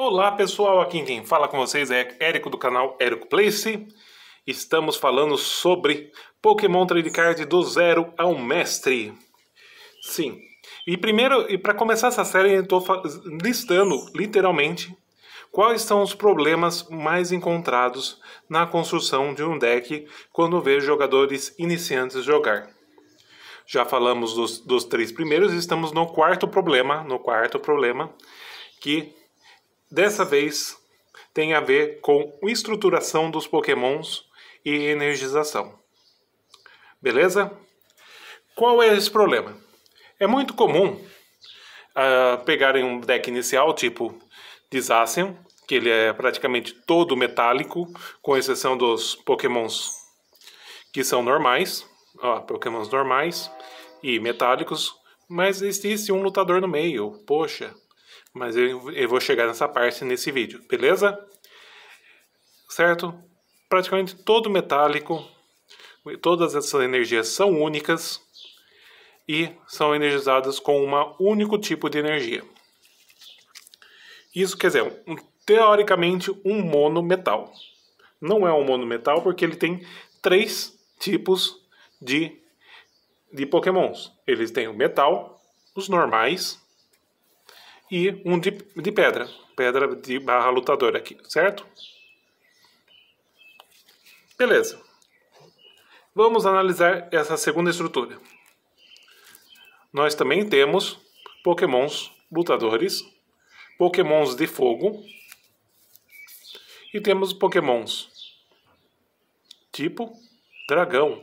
Olá pessoal, aqui quem fala com vocês é Érico do canal Érico Place. Estamos falando sobre Pokémon Trade Card do zero ao mestre. Sim. E primeiro, e para começar essa série, eu estou listando literalmente quais são os problemas mais encontrados na construção de um deck quando vejo jogadores iniciantes jogar. Já falamos dos, dos três primeiros, estamos no quarto problema, no quarto problema, que Dessa vez tem a ver com estruturação dos pokémons e energização. Beleza? Qual é esse problema? É muito comum uh, pegarem um deck inicial tipo Disassium, que ele é praticamente todo metálico, com exceção dos pokémons que são normais, ó, pokémons normais e metálicos, mas existe um lutador no meio, poxa, mas eu, eu vou chegar nessa parte nesse vídeo, beleza? Certo? Praticamente todo metálico, todas essas energias são únicas e são energizadas com um único tipo de energia. Isso quer dizer, um, teoricamente, um monometal. Não é um monometal porque ele tem três tipos de, de pokémons. Eles têm o metal, os normais e um de, de pedra, pedra de barra lutadora aqui, certo? Beleza. Vamos analisar essa segunda estrutura. Nós também temos pokémons lutadores, pokémons de fogo e temos pokémons tipo dragão.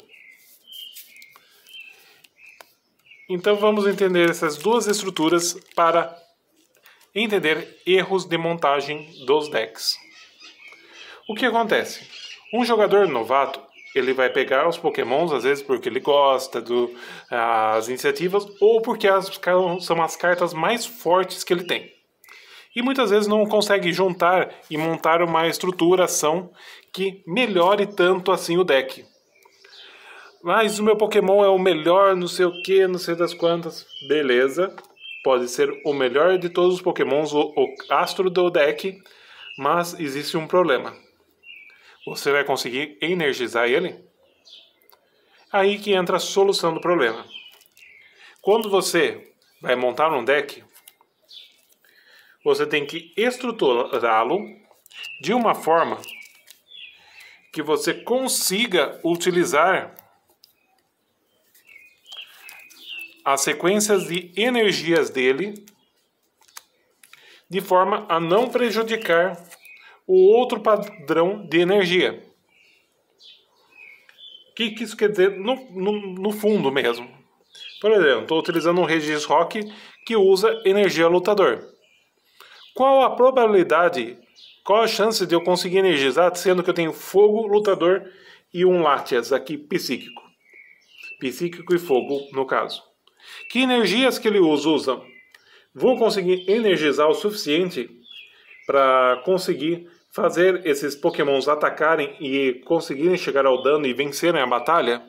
Então vamos entender essas duas estruturas para entender erros de montagem dos decks. O que acontece? Um jogador novato ele vai pegar os pokémons, às vezes porque ele gosta das iniciativas, ou porque as, são as cartas mais fortes que ele tem. E muitas vezes não consegue juntar e montar uma estruturação que melhore tanto assim o deck. Mas o meu pokémon é o melhor, não sei o que, não sei das quantas. Beleza, pode ser o melhor de todos os pokémons, o, o astro do deck, mas existe um problema. Você vai conseguir energizar ele? Aí que entra a solução do problema. Quando você vai montar um deck, você tem que estruturá-lo de uma forma que você consiga utilizar as sequências de energias dele, de forma a não prejudicar o outro padrão de energia. O que, que isso quer dizer no, no, no fundo mesmo? Por exemplo, estou utilizando um registro rock que usa energia lutador. Qual a probabilidade, qual a chance de eu conseguir energizar, sendo que eu tenho fogo, lutador e um látias aqui psíquico? Psíquico e fogo, no caso. Que energias que ele usa? Vou conseguir energizar o suficiente para conseguir fazer esses pokémons atacarem e conseguirem chegar ao dano e vencerem a batalha?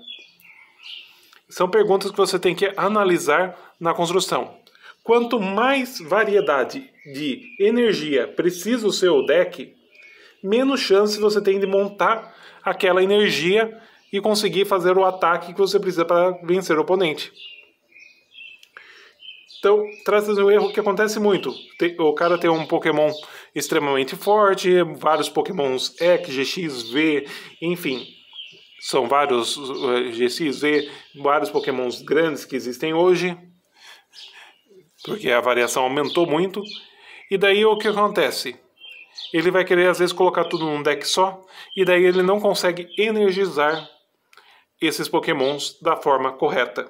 São perguntas que você tem que analisar na construção. Quanto mais variedade de energia precisa o seu deck, menos chance você tem de montar aquela energia e conseguir fazer o ataque que você precisa para vencer o oponente. Então, trata um erro que acontece muito. O cara tem um Pokémon extremamente forte, vários Pokémons X, GX, V, enfim. São vários eh, GX, V, vários Pokémons grandes que existem hoje, porque a variação aumentou muito. E daí o que acontece? Ele vai querer às vezes colocar tudo num deck só, e daí ele não consegue energizar esses pokémons da forma correta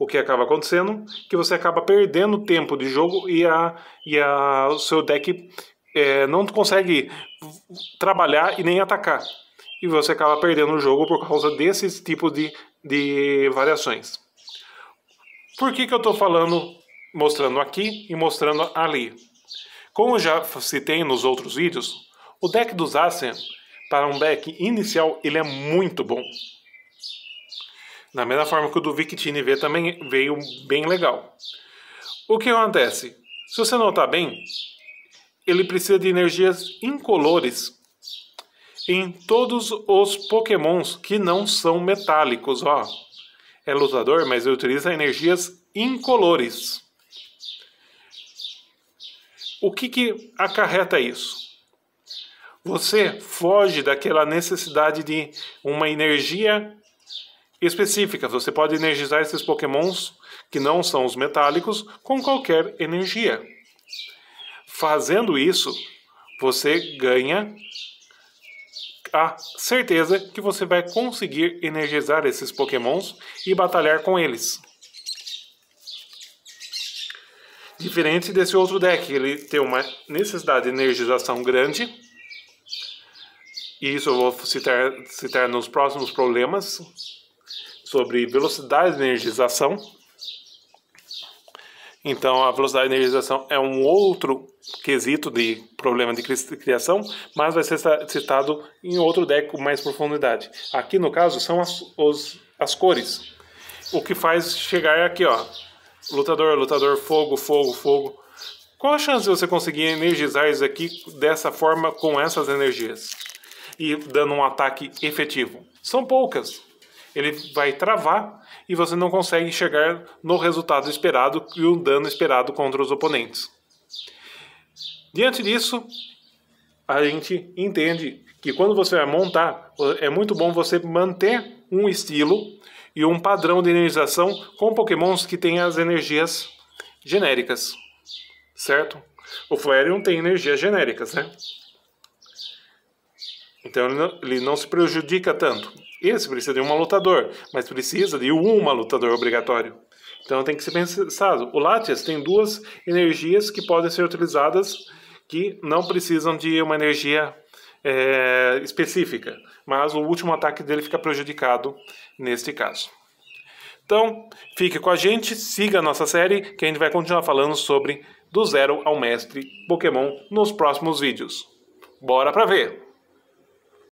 o que acaba acontecendo, que você acaba perdendo tempo de jogo e, a, e a, o seu deck é, não consegue trabalhar e nem atacar. E você acaba perdendo o jogo por causa desses tipos de, de variações. Por que, que eu estou falando, mostrando aqui e mostrando ali? Como já citei nos outros vídeos, o deck dos Zacian, para um deck inicial, ele é muito bom. Da mesma forma que o do Victini V também veio bem legal. O que acontece? Se você notar bem, ele precisa de energias incolores em todos os pokémons que não são metálicos, ó. É lutador, mas ele utiliza energias incolores. O que, que acarreta isso? Você foge daquela necessidade de uma energia específicas. Você pode energizar esses pokémons que não são os metálicos com qualquer energia. Fazendo isso, você ganha a certeza que você vai conseguir energizar esses pokémons e batalhar com eles. Diferente desse outro deck, ele tem uma necessidade de energização grande. E isso eu vou citar, citar nos próximos problemas sobre velocidade de energização. Então, a velocidade de energização é um outro quesito de problema de criação, mas vai ser citado em outro deck com mais profundidade. Aqui, no caso, são as, os, as cores. O que faz chegar é aqui, ó. Lutador, lutador, fogo, fogo, fogo. Qual a chance de você conseguir energizar isso aqui dessa forma com essas energias? E dando um ataque efetivo? São poucas ele vai travar e você não consegue chegar no resultado esperado e o dano esperado contra os oponentes. Diante disso, a gente entende que quando você vai montar, é muito bom você manter um estilo e um padrão de energização com pokémons que têm as energias genéricas, certo? O Flareon tem energias genéricas, né? Então ele não, ele não se prejudica tanto. Esse precisa de um lutador, mas precisa de um lutador obrigatório. Então tem que ser pensado. O Latias tem duas energias que podem ser utilizadas que não precisam de uma energia é, específica, mas o último ataque dele fica prejudicado neste caso. Então, fique com a gente, siga a nossa série, que a gente vai continuar falando sobre do zero ao mestre Pokémon nos próximos vídeos. Bora pra ver!